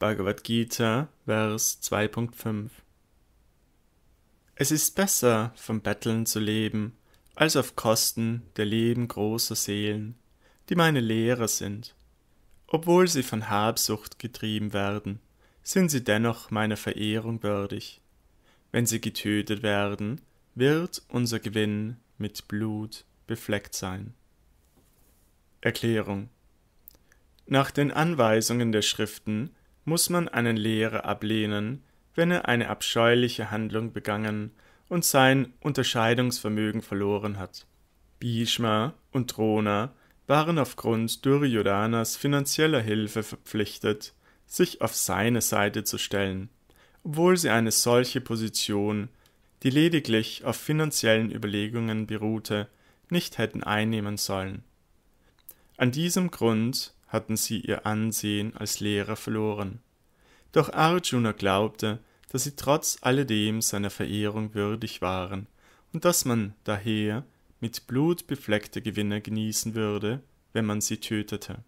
Bhagavad Gita, Vers 2.5 Es ist besser, vom Betteln zu leben, als auf Kosten der Leben großer Seelen, die meine Lehrer sind. Obwohl sie von Habsucht getrieben werden, sind sie dennoch meiner Verehrung würdig. Wenn sie getötet werden, wird unser Gewinn mit Blut befleckt sein. Erklärung Nach den Anweisungen der Schriften muss man einen Lehrer ablehnen, wenn er eine abscheuliche Handlung begangen und sein Unterscheidungsvermögen verloren hat. Bhishma und Drona waren aufgrund Duryodanas finanzieller Hilfe verpflichtet, sich auf seine Seite zu stellen, obwohl sie eine solche Position, die lediglich auf finanziellen Überlegungen beruhte, nicht hätten einnehmen sollen. An diesem Grund hatten sie ihr Ansehen als Lehrer verloren. Doch Arjuna glaubte, dass sie trotz alledem seiner Verehrung würdig waren und dass man daher mit Blut befleckte Gewinner genießen würde, wenn man sie tötete.